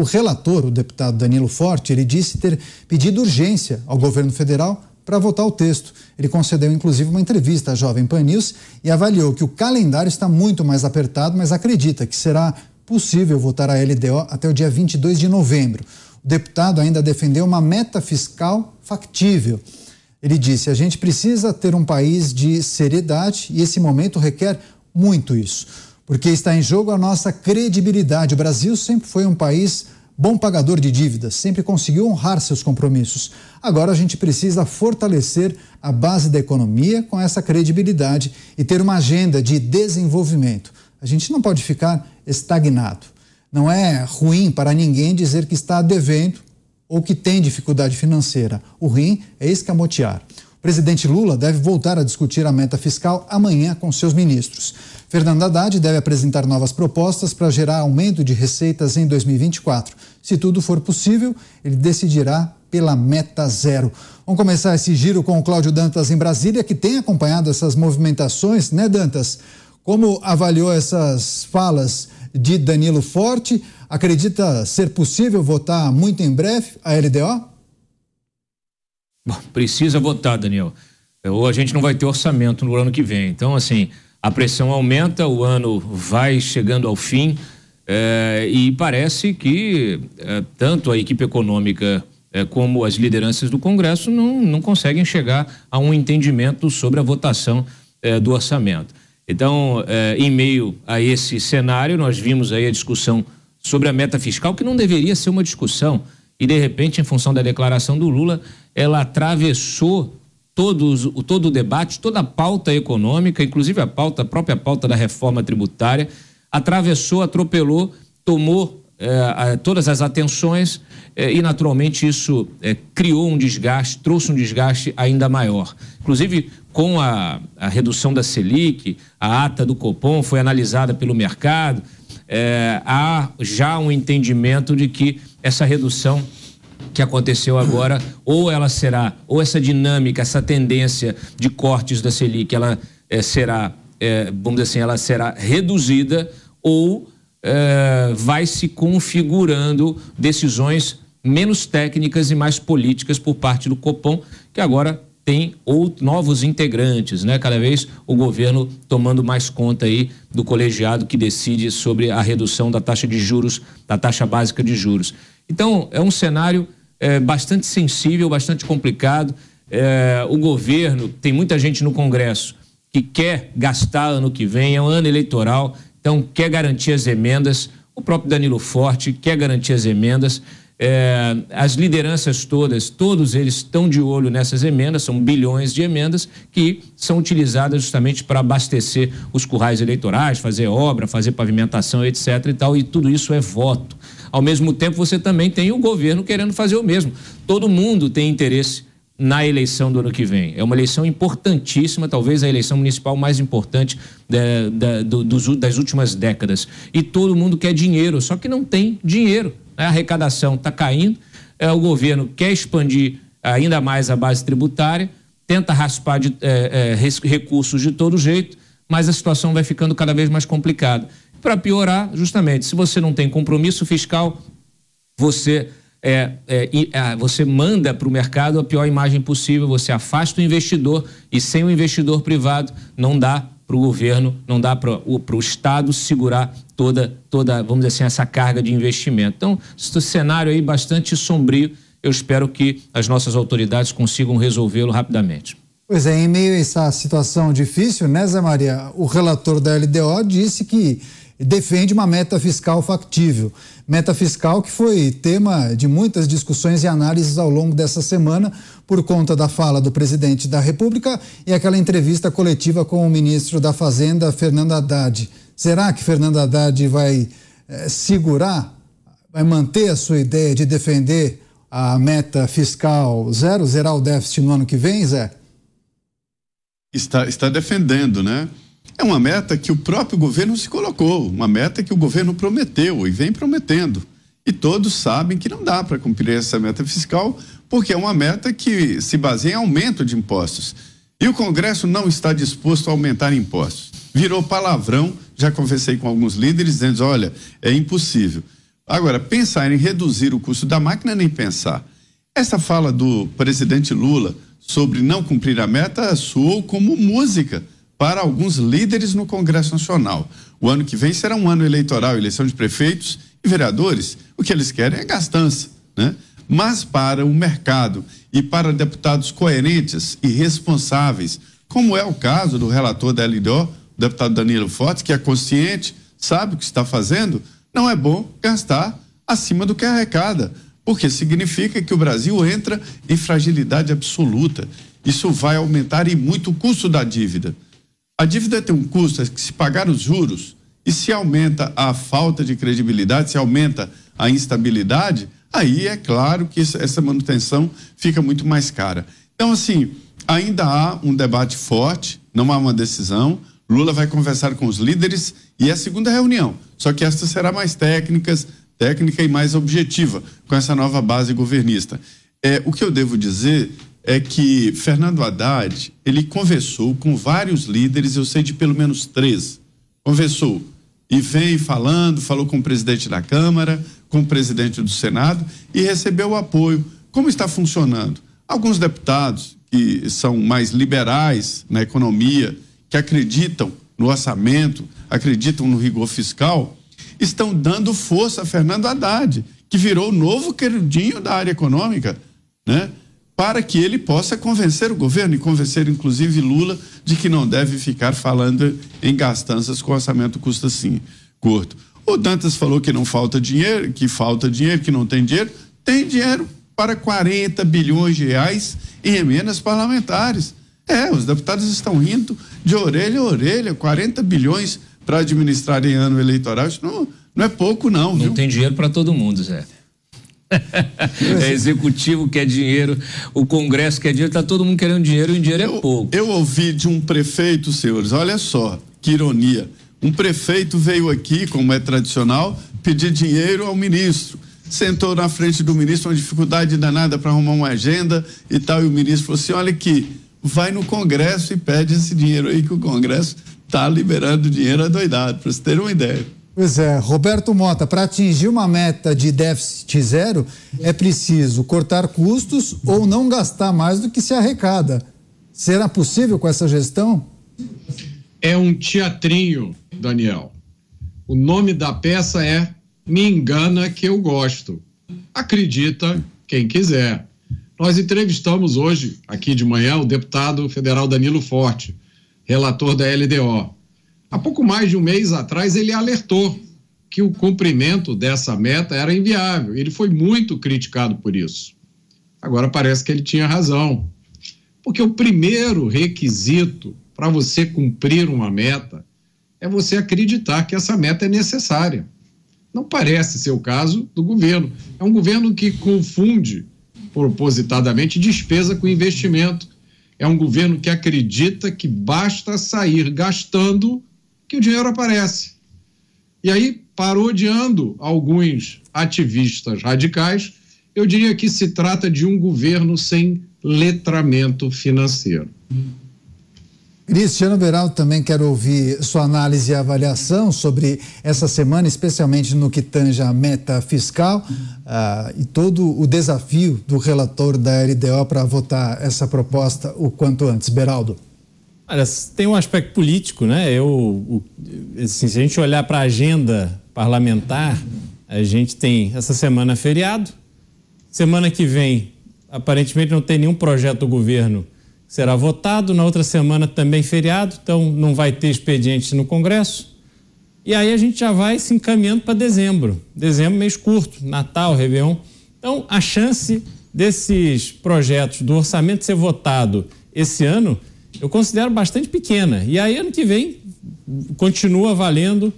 o relator, o deputado Danilo Forte, ele disse ter pedido urgência ao governo federal para votar o texto. Ele concedeu inclusive uma entrevista à Jovem Pan News e avaliou que o calendário está muito mais apertado, mas acredita que será possível votar a LDO até o dia 22 de novembro. O deputado ainda defendeu uma meta fiscal factível. Ele disse: a gente precisa ter um país de seriedade e esse momento requer muito isso porque está em jogo a nossa credibilidade. O Brasil sempre foi um país bom pagador de dívidas, sempre conseguiu honrar seus compromissos. Agora a gente precisa fortalecer a base da economia com essa credibilidade e ter uma agenda de desenvolvimento. A gente não pode ficar estagnado. Não é ruim para ninguém dizer que está devendo ou que tem dificuldade financeira. O ruim é escamotear presidente Lula deve voltar a discutir a meta fiscal amanhã com seus ministros. Fernando Haddad deve apresentar novas propostas para gerar aumento de receitas em 2024. Se tudo for possível, ele decidirá pela meta zero. Vamos começar esse giro com o Cláudio Dantas em Brasília, que tem acompanhado essas movimentações, né, Dantas? Como avaliou essas falas de Danilo Forte? Acredita ser possível votar muito em breve a LDO? Bom, precisa votar, Daniel. É, ou a gente não vai ter orçamento no ano que vem. Então, assim, a pressão aumenta, o ano vai chegando ao fim é, e parece que é, tanto a equipe econômica é, como as lideranças do Congresso não, não conseguem chegar a um entendimento sobre a votação é, do orçamento. Então, é, em meio a esse cenário, nós vimos aí a discussão sobre a meta fiscal, que não deveria ser uma discussão e de repente, em função da declaração do Lula, ela atravessou todos, todo o debate, toda a pauta econômica, inclusive a pauta, a própria pauta da reforma tributária, atravessou, atropelou, tomou eh, todas as atenções eh, e, naturalmente, isso eh, criou um desgaste, trouxe um desgaste ainda maior. Inclusive, com a, a, redução da Selic, a ata do Copom foi analisada pelo mercado, eh, há já um entendimento de que essa redução que aconteceu agora, ou ela será, ou essa dinâmica, essa tendência de cortes da Selic, ela é, será, é, vamos dizer assim, ela será reduzida ou é, vai se configurando decisões menos técnicas e mais políticas por parte do Copom, que agora tem outros, novos integrantes, né? Cada vez o governo tomando mais conta aí do colegiado que decide sobre a redução da taxa de juros, da taxa básica de juros. Então, é um cenário é, bastante sensível, bastante complicado. É, o governo, tem muita gente no Congresso que quer gastar ano que vem, é um ano eleitoral, então quer garantir as emendas. O próprio Danilo Forte quer garantir as emendas. É, as lideranças todas, todos eles estão de olho nessas emendas, são bilhões de emendas que são utilizadas justamente para abastecer os currais eleitorais, fazer obra, fazer pavimentação, etc. E, tal, e tudo isso é voto. Ao mesmo tempo, você também tem o governo querendo fazer o mesmo. Todo mundo tem interesse na eleição do ano que vem. É uma eleição importantíssima, talvez a eleição municipal mais importante da, eh, da, do, dos, das últimas décadas. E todo mundo quer dinheiro, só que não tem dinheiro. A arrecadação está caindo, é, o governo quer expandir ainda mais a base tributária, tenta raspar de, é, é, recursos de todo jeito, mas a situação vai ficando cada vez mais complicada. Para piorar, justamente, se você não tem compromisso fiscal, você é, é, é, você manda para o mercado a pior imagem possível, você afasta o investidor e sem o investidor privado não dá para o governo, não dá para o Estado segurar toda, toda, vamos dizer assim, essa carga de investimento. Então, esse cenário aí bastante sombrio, eu espero que as nossas autoridades consigam resolvê-lo rapidamente. Pois é, em meio a essa situação difícil, né, Zé Maria? O relator da LDO disse que defende uma meta fiscal factível. Meta fiscal que foi tema de muitas discussões e análises ao longo dessa semana, por conta da fala do presidente da República e aquela entrevista coletiva com o ministro da Fazenda, Fernando Haddad. Será que Fernando Haddad vai eh, segurar, vai manter a sua ideia de defender a meta fiscal zero, zerar o déficit no ano que vem, Zé? Está, está defendendo, né? É uma meta que o próprio governo se colocou, uma meta que o governo prometeu e vem prometendo. E todos sabem que não dá para cumprir essa meta fiscal, porque é uma meta que se baseia em aumento de impostos. E o Congresso não está disposto a aumentar impostos. Virou palavrão, já conversei com alguns líderes dizendo: olha, é impossível. Agora, pensar em reduzir o custo da máquina, é nem pensar. Essa fala do presidente Lula sobre não cumprir a meta soou como música para alguns líderes no Congresso Nacional. O ano que vem será um ano eleitoral, eleição de prefeitos e vereadores. O que eles querem é gastança, né? Mas para o mercado e para deputados coerentes e responsáveis, como é o caso do relator da LDO, o deputado Danilo Fortes, que é consciente, sabe o que está fazendo, não é bom gastar acima do que arrecada, porque significa que o Brasil entra em fragilidade absoluta. Isso vai aumentar e muito o custo da dívida. A dívida tem um custo, é que se pagar os juros e se aumenta a falta de credibilidade, se aumenta a instabilidade, aí é claro que essa manutenção fica muito mais cara. Então, assim, ainda há um debate forte, não há uma decisão. Lula vai conversar com os líderes e é a segunda reunião, só que esta será mais técnicas, técnica e mais objetiva com essa nova base governista. É, o que eu devo dizer é que Fernando Haddad, ele conversou com vários líderes, eu sei de pelo menos três. Conversou e vem falando, falou com o presidente da Câmara, com o presidente do Senado e recebeu o apoio. Como está funcionando? Alguns deputados que são mais liberais na economia, que acreditam no orçamento, acreditam no rigor fiscal, estão dando força a Fernando Haddad, que virou o novo queridinho da área econômica, né? para que ele possa convencer o governo e convencer, inclusive, Lula de que não deve ficar falando em gastanças com orçamento custa assim, curto. O Dantas falou que não falta dinheiro, que falta dinheiro, que não tem dinheiro. Tem dinheiro para 40 bilhões de reais em emendas parlamentares. É, os deputados estão rindo de orelha a orelha, 40 bilhões para administrar em ano eleitoral. Isso não, não é pouco, não. Não viu? tem dinheiro para todo mundo, Zé é executivo que é dinheiro, o Congresso quer dinheiro, tá todo mundo querendo dinheiro e o dinheiro é eu, é pouco. Eu ouvi de um prefeito, senhores, olha só, que ironia. Um prefeito veio aqui, como é tradicional, pedir dinheiro ao ministro. Sentou na frente do ministro, uma dificuldade danada para arrumar uma agenda e tal. E o ministro falou assim: olha aqui, vai no Congresso e pede esse dinheiro aí, que o Congresso está liberando dinheiro adoidado, para você ter uma ideia. Pois é, Roberto Mota, para atingir uma meta de déficit zero, é preciso cortar custos ou não gastar mais do que se arrecada. Será possível com essa gestão? É um teatrinho, Daniel. O nome da peça é Me Engana Que Eu Gosto. Acredita quem quiser. Nós entrevistamos hoje, aqui de manhã, o deputado federal Danilo Forte, relator da LDO. Há pouco mais de um mês atrás, ele alertou que o cumprimento dessa meta era inviável. Ele foi muito criticado por isso. Agora parece que ele tinha razão. Porque o primeiro requisito para você cumprir uma meta é você acreditar que essa meta é necessária. Não parece ser o caso do governo. É um governo que confunde propositadamente despesa com investimento. É um governo que acredita que basta sair gastando que o dinheiro aparece. E aí, parodiando alguns ativistas radicais, eu diria que se trata de um governo sem letramento financeiro. Cristiano Beraldo, também quero ouvir sua análise e avaliação sobre essa semana, especialmente no que tange a meta fiscal uh, e todo o desafio do relator da LDO para votar essa proposta o quanto antes. Beraldo. Olha, tem um aspecto político, né? Eu, assim, se a gente olhar para a agenda parlamentar, a gente tem essa semana feriado, semana que vem aparentemente não tem nenhum projeto do governo que será votado, na outra semana também feriado, então não vai ter expediente no Congresso. E aí a gente já vai se encaminhando para dezembro. Dezembro mês curto, Natal, Réveillon. Então, a chance desses projetos do orçamento ser votado esse ano eu considero bastante pequena. E aí, ano que vem, continua valendo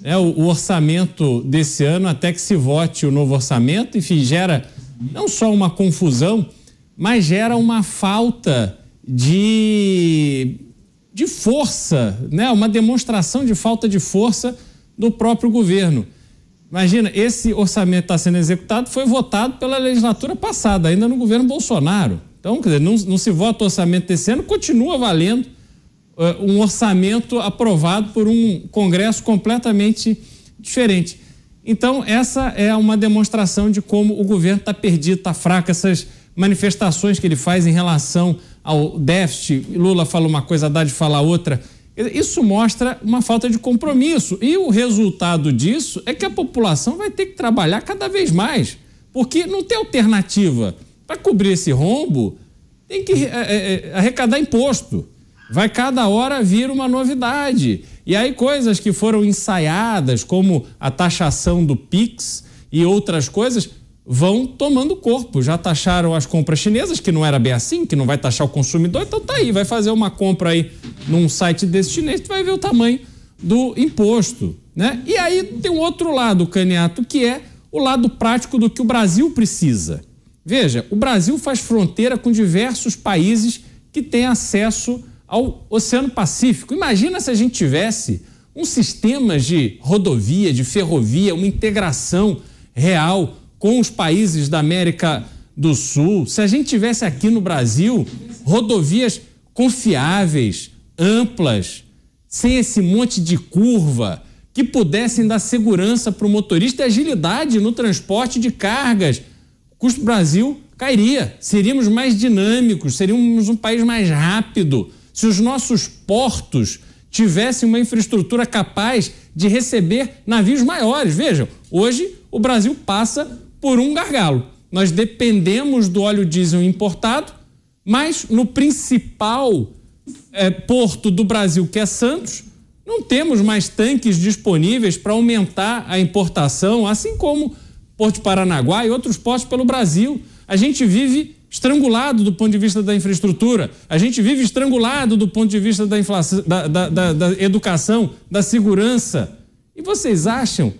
né, o, o, orçamento desse ano até que se vote o novo orçamento. Enfim, gera não só uma confusão, mas gera uma falta de, de força, né, uma demonstração de falta de força do próprio governo. Imagina, esse orçamento está sendo executado, foi votado pela legislatura passada, ainda no governo Bolsonaro. Então, quer dizer, não, não se vota o orçamento desse ano, continua valendo uh, um orçamento aprovado por um Congresso completamente diferente. Então, essa é uma demonstração de como o governo está perdido, está fraco, essas manifestações que ele faz em relação ao déficit. Lula fala uma coisa, Haddad fala outra. Isso mostra uma falta de compromisso. E o resultado disso é que a população vai ter que trabalhar cada vez mais, porque não tem alternativa. Para cobrir esse rombo, tem que é, é, é, arrecadar imposto. Vai cada hora vir uma novidade. E aí, coisas que foram ensaiadas, como a taxação do PIX e outras coisas, vão tomando corpo. Já taxaram as compras chinesas, que não era bem assim, que não vai taxar o consumidor, então tá aí, vai fazer uma compra aí num site desse chinês, tu vai ver o tamanho do imposto, né? E aí tem um outro lado, Caniato, que é o lado prático do que o Brasil precisa. Veja, o Brasil faz fronteira com diversos países que têm acesso ao Oceano Pacífico. Imagina se a gente tivesse um sistema de rodovia, de ferrovia, uma integração real com os países da América do Sul. Se a gente tivesse aqui no Brasil rodovias confiáveis, amplas, sem esse monte de curva, que pudessem dar segurança para o motorista e agilidade no transporte de cargas custo Brasil cairia. Seríamos mais dinâmicos, seríamos um país mais rápido. Se os nossos portos tivessem uma infraestrutura capaz de receber navios maiores. Vejam, hoje o Brasil passa por um gargalo. Nós dependemos do óleo diesel importado, mas no principal é, porto do Brasil, que é Santos, não temos mais tanques disponíveis para aumentar a importação, assim como Porto de Paranaguá e outros postos pelo Brasil. A gente vive estrangulado do ponto de vista da infraestrutura, a gente vive estrangulado do ponto de vista da, inflação, da, da, da, da educação, da segurança. E vocês acham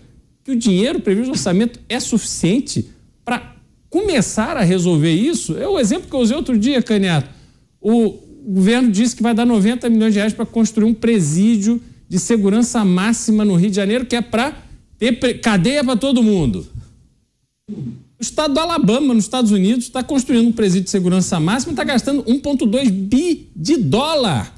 que o dinheiro previsto no orçamento é suficiente para começar a resolver isso? É o exemplo que eu usei outro dia, Caniato. O governo disse que vai dar 90 milhões de reais para construir um presídio de segurança máxima no Rio de Janeiro, que é para ter cadeia para todo mundo. O estado do Alabama, nos Estados Unidos, está construindo um presídio de segurança máxima e está gastando 1,2 bi de dólar.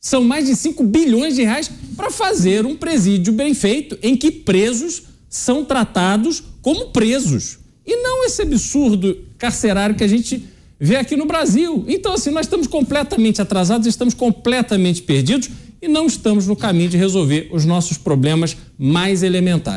São mais de 5 bilhões de reais para fazer um presídio bem feito em que presos são tratados como presos. E não esse absurdo carcerário que a gente vê aqui no Brasil. Então, assim, nós estamos completamente atrasados, estamos completamente perdidos e não estamos no caminho de resolver os nossos problemas mais elementares.